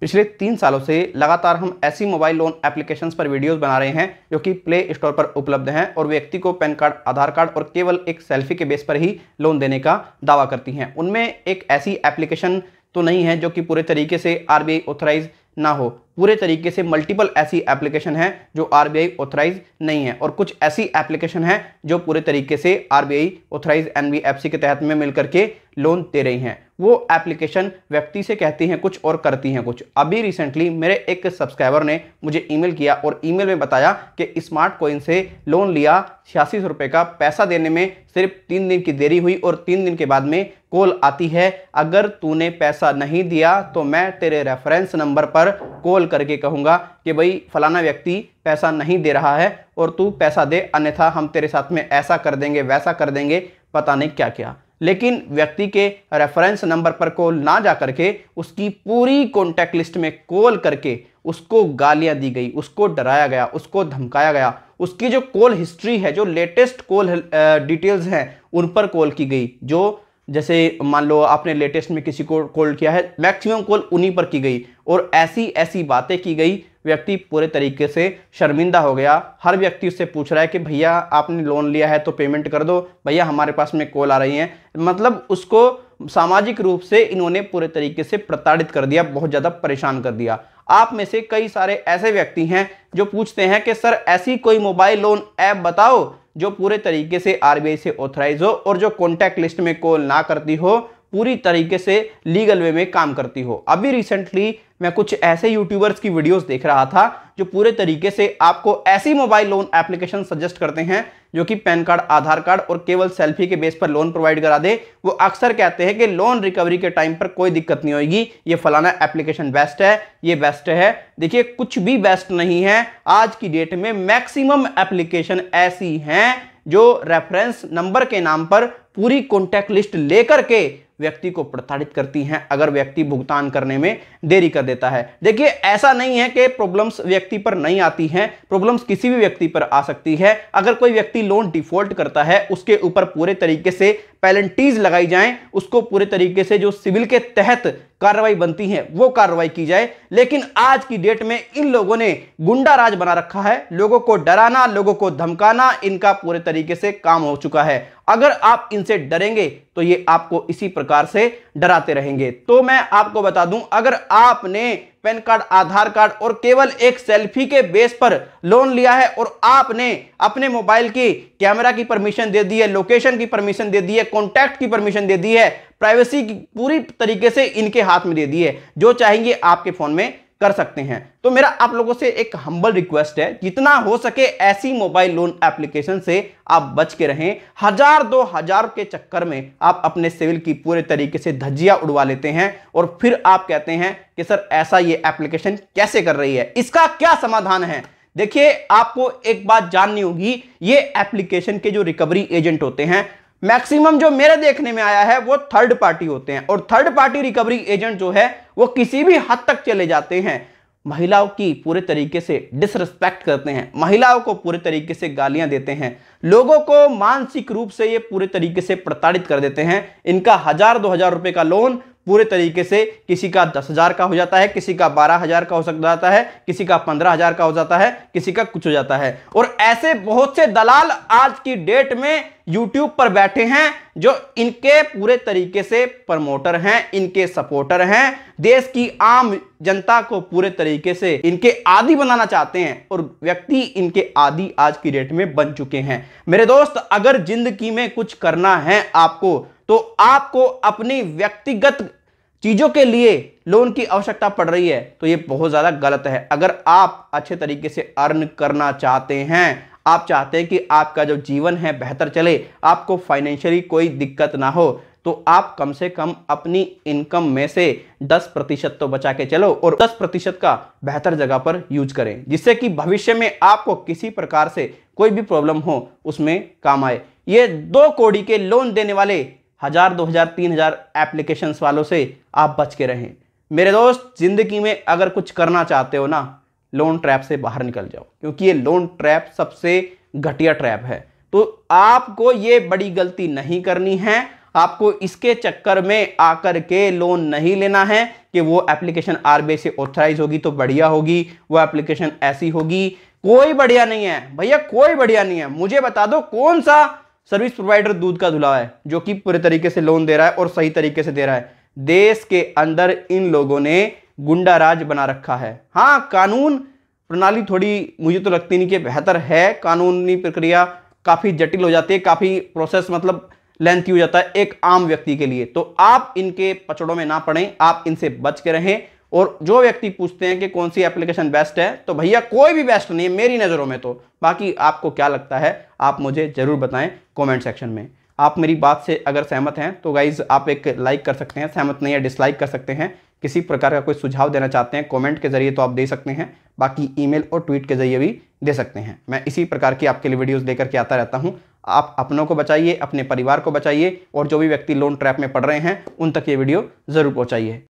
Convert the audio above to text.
पिछले तीन सालों से लगातार हम ऐसी मोबाइल लोन एप्लीकेशंस पर वीडियोस बना रहे हैं जो कि प्ले स्टोर पर उपलब्ध हैं और व्यक्ति को पैन कार्ड आधार कार्ड और केवल एक सेल्फी के बेस पर ही लोन देने का दावा करती हैं उनमें एक ऐसी एप्लीकेशन तो नहीं है जो कि पूरे तरीके से आर बी ना हो पूरे तरीके से मल्टीपल ऐसी एप्लीकेशन हैं जो आर ऑथराइज नहीं है और कुछ ऐसी एप्लीकेशन हैं जो पूरे तरीके से आर ऑथराइज एन के तहत में मिलकर के लोन दे रही हैं वो एप्लीकेशन व्यक्ति से कहती हैं कुछ और करती हैं कुछ अभी रिसेंटली मेरे एक सब्सक्राइबर ने मुझे ईमेल किया और ईमेल में बताया कि स्मार्ट कॉइन से लोन लिया छियासी सौ रुपये का पैसा देने में सिर्फ तीन दिन की देरी हुई और तीन दिन के बाद में कॉल आती है अगर तूने पैसा नहीं दिया तो मैं तेरे रेफरेंस नंबर पर कॉल करके कहूँगा कि भाई फलाना व्यक्ति पैसा नहीं दे रहा है और तू पैसा दे अन्यथा हम तेरे साथ में ऐसा कर देंगे वैसा कर देंगे पता नहीं क्या क्या लेकिन व्यक्ति के रेफरेंस नंबर पर कॉल ना जा करके उसकी पूरी कॉन्टैक्ट लिस्ट में कॉल करके उसको गालियां दी गई उसको डराया गया उसको धमकाया गया उसकी जो कॉल हिस्ट्री है जो लेटेस्ट कॉल डिटेल्स हैं उन पर कॉल की गई जो जैसे मान लो आपने लेटेस्ट में किसी को कॉल किया है मैक्सिमम कॉल उन्हीं पर की गई और ऐसी ऐसी बातें की गई व्यक्ति पूरे तरीके से शर्मिंदा हो गया हर व्यक्ति उससे पूछ रहा है कि भैया आपने लोन लिया है तो पेमेंट कर दो भैया हमारे पास में कॉल आ रही है मतलब उसको सामाजिक रूप से इन्होंने पूरे तरीके से प्रताड़ित कर दिया बहुत ज़्यादा परेशान कर दिया आप में से कई सारे ऐसे व्यक्ति हैं जो पूछते हैं कि सर ऐसी कोई मोबाइल लोन ऐप बताओ जो पूरे तरीके से आरबीआई से ऑथराइज हो और जो कॉन्टैक्ट लिस्ट में कॉल ना करती हो पूरी तरीके से लीगल वे में काम करती हो अभी रिसेंटली मैं कुछ ऐसे यूट्यूबर्स की वीडियोस देख रहा था जो पूरे तरीके से आपको ऐसी मोबाइल लोन एप्लीकेशन सजेस्ट करते हैं जो कि पैन कार्ड आधार कार्ड और केवल सेल्फी के बेस पर लोन प्रोवाइड करा दे वो अक्सर कहते हैं कि लोन रिकवरी के टाइम पर कोई दिक्कत नहीं होगी ये फलाना एप्लीकेशन बेस्ट है ये बेस्ट है देखिए कुछ भी बेस्ट नहीं है आज की डेट में मैक्सिमम एप्लीकेशन ऐसी हैं जो रेफरेंस नंबर के नाम पर पूरी कॉन्टैक्ट लिस्ट लेकर के व्यक्ति को प्रताड़ित करती हैं अगर व्यक्ति भुगतान करने में देरी कर देता है देखिए ऐसा नहीं है कि प्रॉब्लम्स व्यक्ति पर नहीं आती हैं प्रॉब्लम्स किसी भी व्यक्ति पर आ सकती है अगर कोई व्यक्ति लोन डिफॉल्ट करता है उसके ऊपर पूरे तरीके से पैलेंटीज लगाई जाएं उसको पूरे तरीके से जो सिविल के तहत कार्रवाई बनती है वो कार्रवाई की जाए लेकिन आज की डेट में इन लोगों ने गुंडा राज बना रखा है लोगों को डराना लोगों को धमकाना इनका पूरे तरीके से काम हो चुका है अगर आप इनसे डरेंगे तो ये आपको इसी प्रकार से डराते रहेंगे तो मैं आपको बता दूं अगर आपने पैन कार्ड आधार कार्ड और केवल एक सेल्फी के बेस पर लोन लिया है और आपने अपने मोबाइल की कैमरा की परमिशन दे दी है लोकेशन की परमिशन दे दी है कॉन्टैक्ट की परमिशन दे दी है प्राइवेसी पूरी तरीके से इनके हाथ में दे दी है जो चाहेंगे आपके फोन में कर सकते हैं तो मेरा आप लोगों से एक हम्बल रिक्वेस्ट है जितना हो सके ऐसी मोबाइल लोन एप्लीकेशन से आप बच के रहें हजार दो हजार के चक्कर में आप अपने सिविल की पूरे तरीके से धज्जिया उड़वा लेते हैं और फिर आप कहते हैं कि सर ऐसा ये एप्लीकेशन कैसे कर रही है इसका क्या समाधान है देखिए आपको एक बात जाननी होगी ये एप्लीकेशन के जो रिकवरी एजेंट होते हैं मैक्सिमम जो मेरे देखने में आया है वो थर्ड पार्टी होते हैं और थर्ड पार्टी रिकवरी एजेंट जो है वो किसी भी हद तक चले जाते हैं महिलाओं की पूरे तरीके से डिसरिस्पेक्ट करते हैं महिलाओं को पूरे तरीके से गालियां देते हैं लोगों को मानसिक रूप से ये पूरे तरीके से प्रताड़ित कर देते हैं इनका हजार दो हजार रुपये का लोन पूरे तरीके से किसी का दस हजार का हो जाता है किसी का बारह हजार का हो सकता है किसी का पंद्रह हजार का हो जाता है किसी का कुछ हो जाता है और ऐसे बहुत से दलाल आज की डेट में यूट्यूब पर बैठे हैं जो इनके पूरे तरीके से प्रमोटर हैं इनके सपोर्टर हैं देश की आम जनता को पूरे तरीके से इनके आदि बनाना चाहते हैं और व्यक्ति इनके आदि आज की डेट में बन चुके हैं मेरे दोस्त अगर जिंदगी में कुछ करना है आपको तो आपको अपनी व्यक्तिगत चीज़ों के लिए लोन की आवश्यकता पड़ रही है तो ये बहुत ज़्यादा गलत है अगर आप अच्छे तरीके से अर्न करना चाहते हैं आप चाहते हैं कि आपका जो जीवन है बेहतर चले आपको फाइनेंशियली कोई दिक्कत ना हो तो आप कम से कम अपनी इनकम में से 10 प्रतिशत तो बचा के चलो और 10 प्रतिशत का बेहतर जगह पर यूज करें जिससे कि भविष्य में आपको किसी प्रकार से कोई भी प्रॉब्लम हो उसमें काम आए ये दो कोड़ी के लोन देने वाले हजार दो हजार तीन हजार एप्लीकेशन वालों से आप बच के रहें मेरे दोस्त जिंदगी में अगर कुछ करना चाहते हो ना लोन ट्रैप से बाहर निकल जाओ क्योंकि ये लोन ट्रैप सबसे घटिया ट्रैप है तो आपको ये बड़ी गलती नहीं करनी है आपको इसके चक्कर में आकर के लोन नहीं लेना है कि वो एप्लीकेशन आरबीआई से ऑथराइज होगी तो बढ़िया होगी वो एप्लीकेशन ऐसी होगी कोई बढ़िया नहीं है भैया कोई बढ़िया नहीं है मुझे बता दो कौन सा सर्विस प्रोवाइडर दूध का धुला है जो कि पूरे तरीके से लोन दे रहा है और सही तरीके से दे रहा है देश के अंदर इन लोगों ने गुंडा राज बना रखा है हाँ कानून प्रणाली थोड़ी मुझे तो लगती नहीं कि बेहतर है कानूनी प्रक्रिया काफ़ी जटिल हो जाती है काफ़ी प्रोसेस मतलब लेंथी हो जाता है एक आम व्यक्ति के लिए तो आप इनके पचड़ों में ना पड़ें आप इनसे बच के रहें और जो व्यक्ति पूछते हैं कि कौन सी एप्लीकेशन बेस्ट है तो भैया कोई भी बेस्ट नहीं है मेरी नज़रों में तो बाकी आपको क्या लगता है आप मुझे ज़रूर बताएं कमेंट सेक्शन में आप मेरी बात से अगर सहमत हैं तो गाइज़ आप एक लाइक कर सकते हैं सहमत नहीं है डिसलाइक कर सकते हैं किसी प्रकार का कोई सुझाव देना चाहते हैं कमेंट के जरिए तो आप दे सकते हैं बाकी ईमेल और ट्वीट के जरिए भी दे सकते हैं मैं इसी प्रकार की आपके लिए वीडियोस लेकर के आता रहता हूँ आप अपनों को बचाइए अपने परिवार को बचाइए और जो भी व्यक्ति लोन ट्रैप में पड़ रहे हैं उन तक ये वीडियो ज़रूर पहुँचाइए